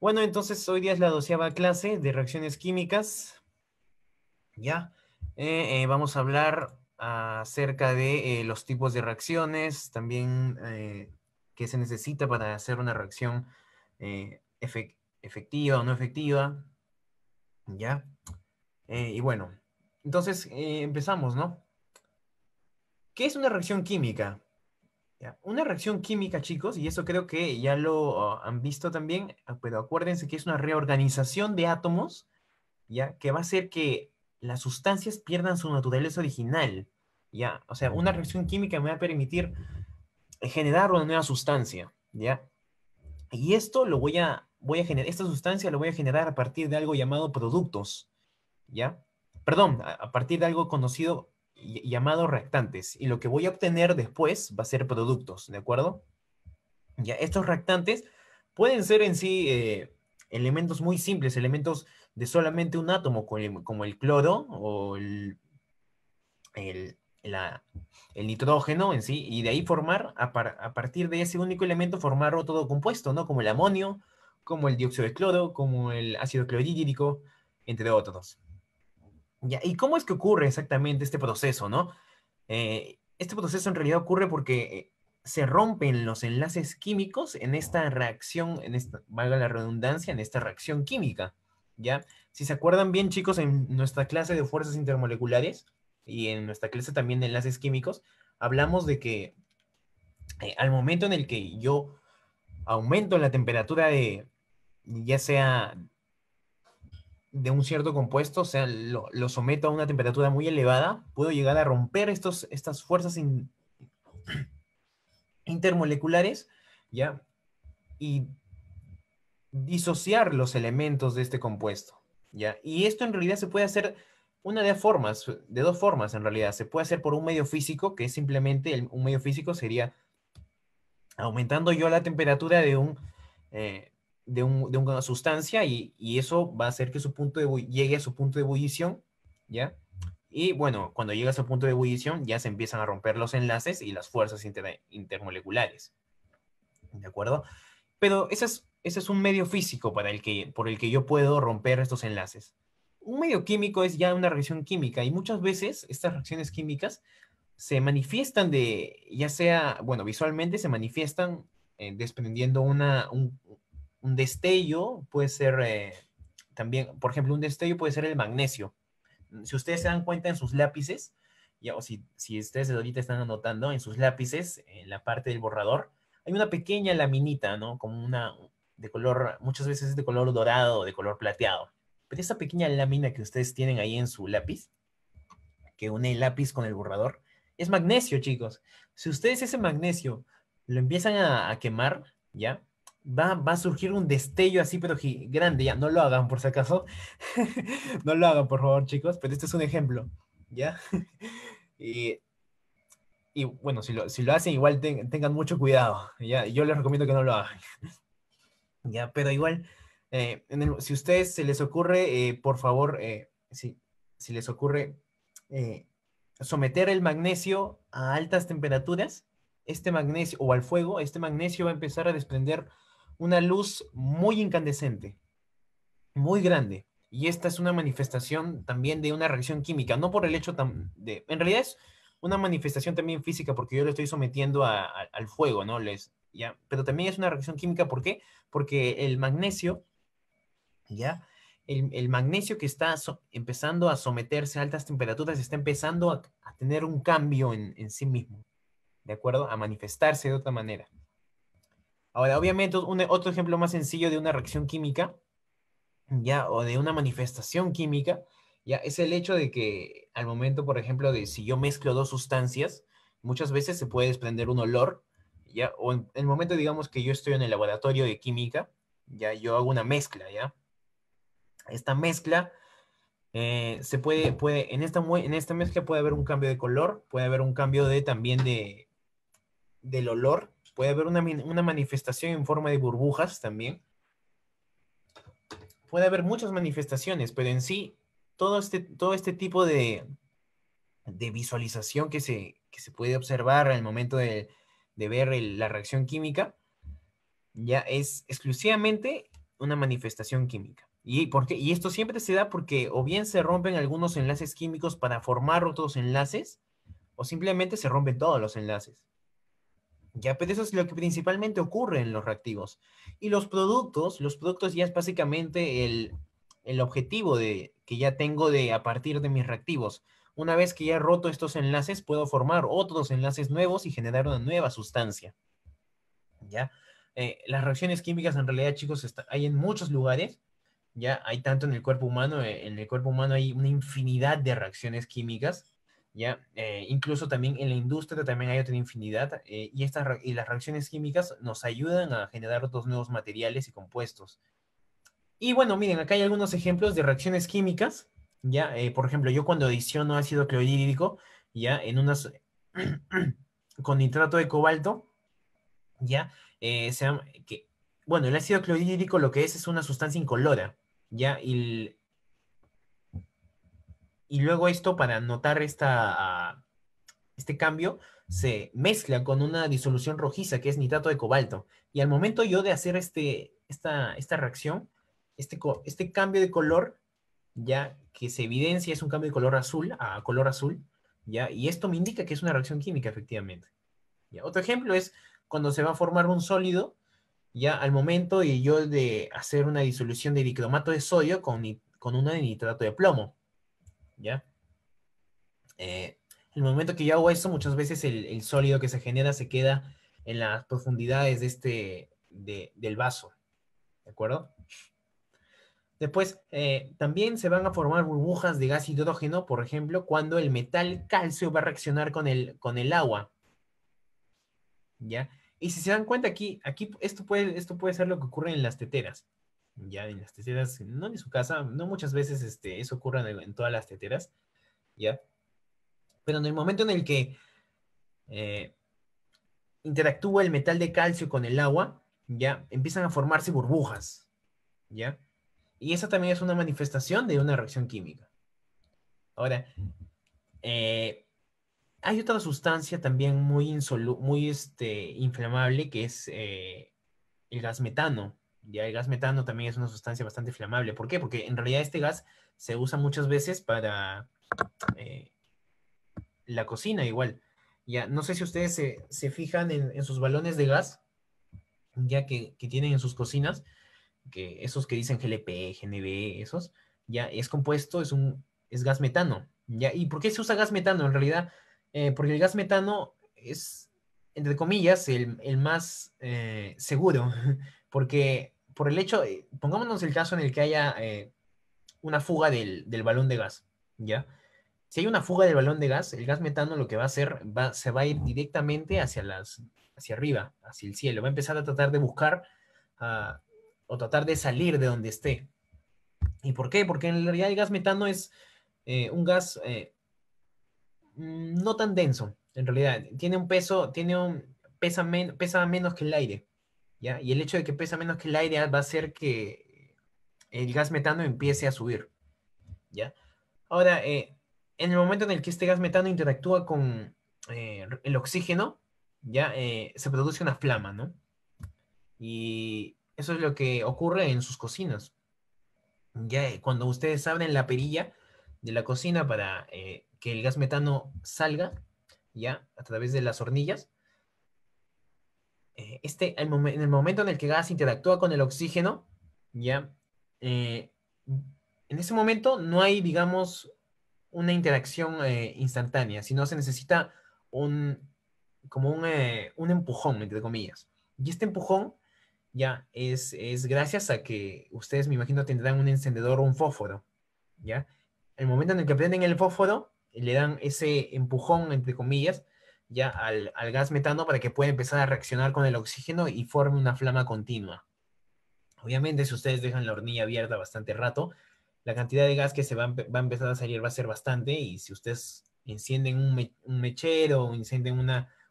Bueno, entonces hoy día es la doceava clase de reacciones químicas. Ya, eh, eh, vamos a hablar acerca de eh, los tipos de reacciones, también qué se necesita para hacer una reacción efectiva o no efectiva. Ya, y bueno, entonces empezamos, ¿no? ¿Qué es una reacción química? Una reacción química, chicos, y eso creo que ya lo ah, han visto también, ah, pero acuérdense que es una reorganización de átomos, ya que va a hacer que las sustancias pierdan su naturaleza original, ya. O sea, una reacción química me va a permitir generar una nueva sustancia, ya. Y esto lo voy a voy a generar, esta sustancia lo voy a generar a partir de algo llamado productos, ¿ya? Perdón, a partir de algo conocido llamados reactantes y lo que voy a obtener después va a ser productos, ¿de acuerdo? Ya, estos reactantes pueden ser en sí eh, elementos muy simples, elementos de solamente un átomo, como el cloro o el, nitrógeno en sí, y de ahí formar, a, a, partir de ese único elemento, formar otro compuesto, ¿no? Como el amonio, como el dióxido de cloro, como el ácido clorhídrico, entre otros. ¿Y cómo es que ocurre exactamente este proceso, no? Eh, este proceso en realidad ocurre porque eh, se rompen los enlaces químicos en esta reacción, en esta, valga la redundancia, en esta reacción química, ¿ya? Si se acuerdan bien, chicos, en nuestra clase de fuerzas intermoleculares y en nuestra clase también de enlaces químicos, hablamos de que eh, al momento en el que yo aumento la temperatura de, ya sea de un cierto compuesto, o sea, lo, lo, someto a una temperatura muy elevada, puedo llegar a romper estos, estas fuerzas intermoleculares, ¿ya? Y disociar los elementos de este compuesto, ¿ya? Y esto en realidad se puede hacer una de formas, de dos formas en realidad. Se puede hacer por un medio físico, que es simplemente, un medio físico sería aumentando yo la temperatura de un... Eh, de, una sustancia y, eso va a hacer que su punto de, llegue a su punto de ebullición, ¿ya? Y bueno, cuando llega a su punto de ebullición ya se empiezan a romper los enlaces y las fuerzas intermoleculares, ¿de acuerdo? Pero ese es, ese es un medio físico para el que, por el que yo puedo romper estos enlaces. Un medio químico es ya una reacción química y muchas veces estas reacciones químicas se manifiestan de, ya sea, bueno, visualmente se manifiestan eh, desprendiendo una, un, un destello puede ser eh, también, por ejemplo, un destello puede ser el magnesio. Si ustedes se dan cuenta en sus lápices, ya, o si, si ustedes ahorita están anotando en sus lápices, en la parte del borrador, hay una pequeña laminita, ¿no? Como una de color, muchas veces es de color dorado, o de color plateado. Pero esa pequeña lámina que ustedes tienen ahí en su lápiz, que une el lápiz con el borrador, es magnesio, chicos. Si ustedes ese magnesio lo empiezan a quemar, ¿ya? Va, a surgir un destello así, pero grande, ya, no lo hagan por si acaso, no lo hagan por favor chicos, pero este es un ejemplo, ¿ya? y, bueno, si lo, hacen igual tengan mucho cuidado, ¿ya? Yo les recomiendo que no lo hagan, ¿ya? Pero igual, eh, si ustedes se les ocurre, eh, por favor, eh, si, si, les ocurre someter el magnesio a altas temperaturas, este magnesio o al fuego, este magnesio va a empezar a desprender una luz muy incandescente, muy grande. Y esta es una manifestación también de una reacción química, no por el hecho de... En realidad es una manifestación también física porque yo lo estoy sometiendo al fuego, ¿no? Les, ¿ya? Pero también es una reacción química, ¿por qué? Porque el magnesio, ¿ya? El, magnesio que está empezando a someterse a altas temperaturas está empezando a, tener un cambio en sí mismo, ¿de acuerdo? A manifestarse de otra manera. Ahora, obviamente, otro ejemplo más sencillo de una reacción química, ya, o de una manifestación química, ya, es el hecho de que al momento, por ejemplo, de si yo mezclo dos sustancias, muchas veces se puede desprender un olor, ya, o en, el momento, digamos, que yo estoy en el laboratorio de química, ya, yo hago una mezcla, ya. Esta mezcla, eh, se puede, puede en, esta, en esta mezcla puede haber un cambio de color, puede haber un cambio de también de, del olor, Puede haber una, manifestación en forma de burbujas también. Puede haber muchas manifestaciones, pero en sí, todo este, este tipo de, visualización que se, puede observar al momento de, ver la reacción química, ya es exclusivamente una manifestación química. ¿Y, por qué? y esto siempre se da porque o bien se rompen algunos enlaces químicos para formar otros enlaces, o simplemente se rompen todos los enlaces. Ya, pero pues, eso es lo que principalmente ocurre en los reactivos. Y los productos, los productos ya es básicamente el, el objetivo de, que ya tengo de a partir de mis reactivos. Una vez que ya he roto estos enlaces, puedo formar otros enlaces nuevos y generar una nueva sustancia. ¿Ya? Eh, las reacciones químicas en realidad, chicos, está, hay en muchos lugares. Ya hay tanto en el cuerpo humano, eh, en el cuerpo humano hay una infinidad de reacciones químicas ¿ya? Eh, incluso también en la industria también hay otra infinidad eh, y, estas las reacciones químicas nos ayudan a generar otros nuevos materiales y compuestos. Y bueno, miren, acá hay algunos ejemplos de reacciones químicas, ¿ya? Eh, por ejemplo, yo cuando adiciono ácido clorhídrico, ¿ya? En unas, con nitrato de cobalto, ¿ya? que, bueno, el ácido clorhídrico lo que es es una sustancia incolora, ¿ya? Y y luego esto, para notar esta, ah, este cambio, se mezcla con una disolución rojiza que es nitrato de cobalto. Y al momento yo de hacer este, esta, esta reacción, este, este cambio de color, ya que se evidencia es un cambio de color azul a color azul, ya, y esto me indica que es una reacción química, efectivamente. Otro ejemplo es cuando se va a formar un sólido, ya al momento yo de hacer una disolución de dicromato de sodio con, con una de nitrato de plomo. ¿ya? Eh, el momento que yo hago eso, muchas veces el, sólido que se genera se queda en las profundidades de este, del vaso, ¿de acuerdo? Después, eh, también se van a formar burbujas de gas hidrógeno, por ejemplo, cuando el metal calcio va a reaccionar con el, con el agua. ¿Ya? Y si se dan cuenta aquí, aquí esto, puede, esto puede ser lo que ocurre en las teteras ya en las teteras, no en su casa, no muchas veces este, eso ocurre en, todas las teteras, ya. Pero en el momento en el que eh, interactúa el metal de calcio con el agua, ya empiezan a formarse burbujas, ya. Y esa también es una manifestación de una reacción química. Ahora, eh, hay otra sustancia también muy, muy este, inflamable que es eh, el gas metano. Ya el gas metano también es una sustancia bastante inflamable. ¿Por qué? Porque en realidad este gas se usa muchas veces para eh, la cocina igual. Ya, no sé si ustedes se, fijan en, sus balones de gas, ya que, tienen en sus cocinas, que esos que dicen GLP, GNB, esos, ya es compuesto, es un es gas metano. ¿ya? ¿Y por qué se usa gas metano en realidad? Eh, porque el gas metano es, entre comillas, el, más eh, seguro, porque por el hecho, eh, pongámonos el caso en el que haya eh, una fuga del, balón de gas, ¿ya? Si hay una fuga del balón de gas, el gas metano lo que va a hacer, va, se va a ir directamente hacia, las, hacia arriba, hacia el cielo, va a empezar a tratar de buscar ah, o tratar de salir de donde esté. ¿Y por qué? Porque en realidad el gas metano es eh, un gas no tan denso, en realidad. Tiene un peso, tiene un, pesa menos que el aire. Y el hecho de que pesa menos que el aire va a hacer que el gas metano empiece a subir, ¿ya? Ahora, eh, en el momento en el que este gas metano interactúa con eh, el oxígeno, ya eh, se produce una flama, ¿no? Y eso es lo que ocurre en sus cocinas. Ya cuando ustedes abren la perilla de la cocina para que el gas metano salga, ya a través de las hornillas, eh, este, en el momento en el que gas interactúa con el oxígeno, ¿ya? Eh, en ese momento no hay, digamos, una interacción eh, instantánea, sino se necesita un, como un, un, empujón, entre comillas. Y este empujón ya es, es gracias a que ustedes, me imagino, tendrán un encendedor o un fósforo, ¿ya? El momento en el que prenden el fósforo, le dan ese empujón, entre comillas, ya al, gas metano para que pueda empezar a reaccionar con el oxígeno y forme una flama continua. Obviamente, si ustedes dejan la hornilla abierta bastante rato, la cantidad de gas que se va, a empezar a salir va a ser bastante y si ustedes encienden un, mechero o encienden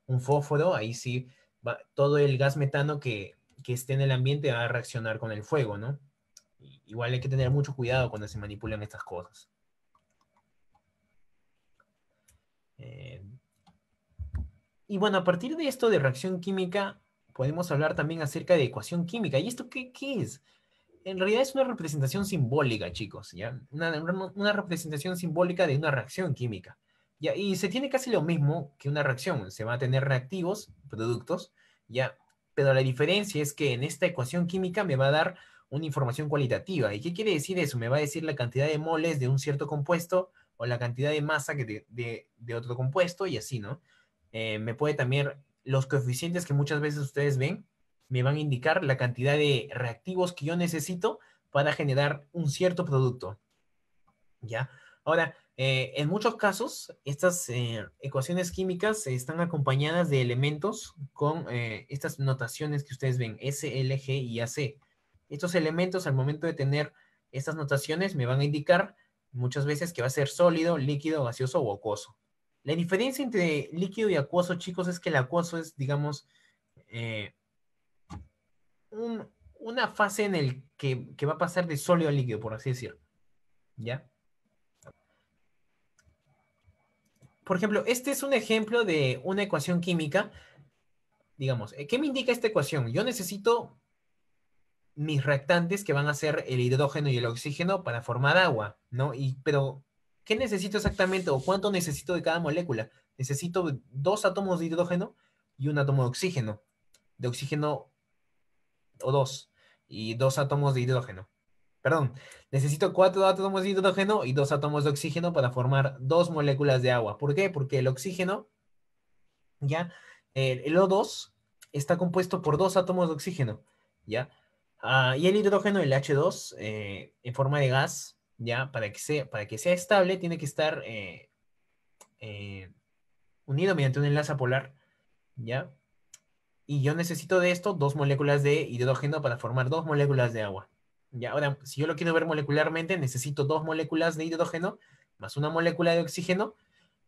un fósforo, ahí sí todo el gas metano que, que esté en el ambiente va a reaccionar con el fuego, ¿no? Igual hay que tener mucho cuidado cuando se manipulan estas cosas. Y bueno, a partir de esto de reacción química, podemos hablar también acerca de ecuación química. ¿Y esto qué, es? En realidad es una representación simbólica, chicos, ¿ya? Una, representación simbólica de una reacción química. ¿ya? Y se tiene casi lo mismo que una reacción. Se va a tener reactivos, productos, ¿ya? Pero la diferencia es que en esta ecuación química me va a dar una información cualitativa. ¿Y qué quiere decir eso? Me va a decir la cantidad de moles de un cierto compuesto o la cantidad de masa que de otro compuesto y así, ¿no? Eh, me puede también, los coeficientes que muchas veces ustedes ven, me van a indicar la cantidad de reactivos que yo necesito para generar un cierto producto. ¿Ya? Ahora, eh, en muchos casos, estas eh, ecuaciones químicas están acompañadas de elementos con estas notaciones que ustedes ven, S, L, G y AC. Estos elementos, al momento de tener estas notaciones, me van a indicar muchas veces que va a ser sólido, líquido, gaseoso o acuoso. La diferencia entre líquido y acuoso, chicos, es que el acuoso es, digamos, eh, una fase en el que, va a pasar de sólido a líquido, por así decirlo. ¿Ya? Por ejemplo, este es un ejemplo de una ecuación química. Digamos, eh, ¿qué me indica esta ecuación? Yo necesito mis reactantes que van a ser el hidrógeno y el oxígeno para formar agua, ¿no? Y, pero ¿Qué necesito exactamente o cuánto necesito de cada molécula? Necesito dos átomos de hidrógeno y un átomo de oxígeno. De oxígeno o 2 Y dos átomos de hidrógeno. Perdón, necesito cuatro átomos de hidrógeno y dos átomos de oxígeno para formar dos moléculas de agua. ¿Por qué? Porque el oxígeno, ya, el, O2 está compuesto por dos átomos de oxígeno, ya. Ah, y el hidrógeno, el H2, eh, en forma de gas, ya, para que sea, para que sea estable, tiene que estar eh, eh, unido mediante un enlace polar, ya. Y yo necesito de esto dos moléculas de hidrógeno para formar dos moléculas de agua. Ya, ahora, si yo lo quiero ver molecularmente, necesito dos moléculas de hidrógeno más una molécula de oxígeno,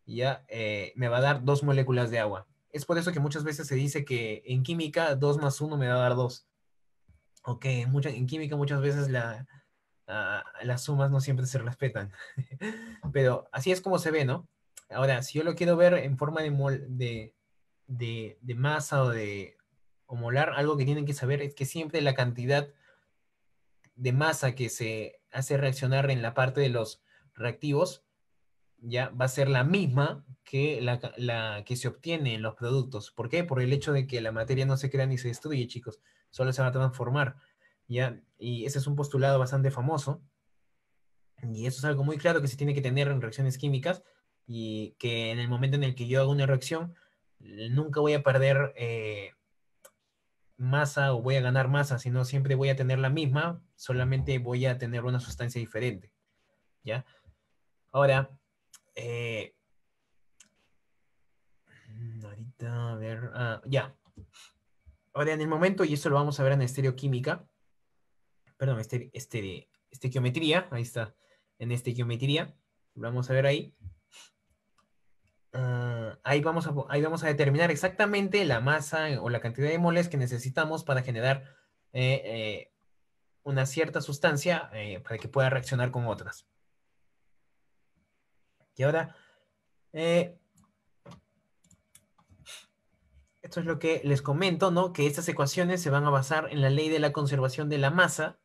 ya eh, me va a dar dos moléculas de agua. Es por eso que muchas veces se dice que en química dos más uno me va a dar dos. Ok, en química muchas veces la, Ah, las sumas no siempre se respetan. Pero así es como se ve, ¿no? Ahora, si yo lo quiero ver en forma de, mol, de, masa o de molar, algo que tienen que saber es que siempre la cantidad de masa que se hace reaccionar en la parte de los reactivos ya va a ser la misma que la, la, que se obtiene en los productos. ¿Por qué? Por el hecho de que la materia no se crea ni se destruye, chicos. Solo se va a transformar. Y ese es un postulado bastante famoso. Y eso es algo muy claro que se tiene que tener en reacciones químicas y que en el momento en el que yo hago una reacción, nunca voy a perder eh, masa o voy a ganar masa, sino siempre voy a tener la misma, solamente voy a tener una sustancia diferente. ¿Ya? Ahora, eh, mm, ahorita, a ver, ah, ya. Ahora, en el momento, y esto lo vamos a ver en estereoquímica, perdón, este, este, estequiometría, ahí está, en este estequiometría, vamos a ver ahí. Ah, ahí, vamos a, vamos a determinar exactamente la masa o la cantidad de moles que necesitamos para generar eh, eh, una cierta sustancia eh, para que pueda reaccionar con otras. Y ahora, esto es lo que les comento, ¿no? Que estas ecuaciones se van a basar en la ley de la conservación de la masa,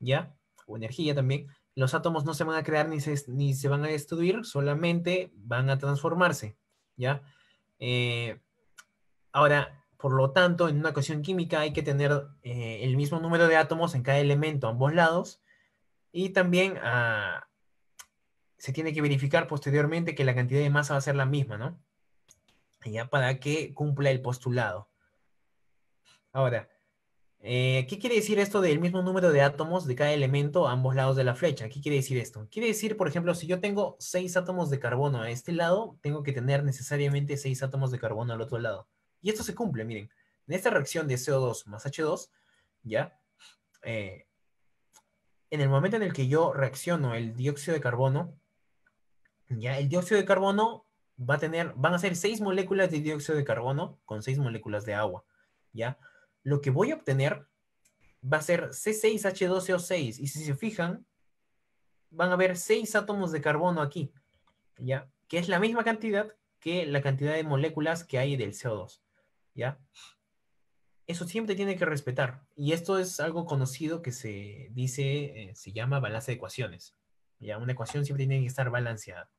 ¿ya? O energía también. Los átomos no se van a crear ni se, ni se van a destruir, solamente van a transformarse, ¿ya? Eh, ahora, por lo tanto, en una ecuación química hay que tener eh, el mismo número de átomos en cada elemento, ambos lados, y también ah, se tiene que verificar posteriormente que la cantidad de masa va a ser la misma, ¿no? Ya para que cumpla el postulado. Ahora, eh, ¿Qué quiere decir esto del mismo número de átomos de cada elemento a ambos lados de la flecha? ¿Qué quiere decir esto? Quiere decir, por ejemplo, si yo tengo seis átomos de carbono a este lado, tengo que tener necesariamente seis átomos de carbono al otro lado. Y esto se cumple, miren. En esta reacción de CO2 más H2, ¿ya? Eh, en el momento en el que yo reacciono el dióxido de carbono, ya el dióxido de carbono va a tener, van a ser seis moléculas de dióxido de carbono con seis moléculas de agua, ¿ya? lo que voy a obtener va a ser C6H12O6. Y si se fijan, van a haber seis átomos de carbono aquí, ¿ya? Que es la misma cantidad que la cantidad de moléculas que hay del CO2, ¿ya? Eso siempre tiene que respetar. Y esto es algo conocido que se dice, eh, se llama balance de ecuaciones. ¿ya? Una ecuación siempre tiene que estar balanceada.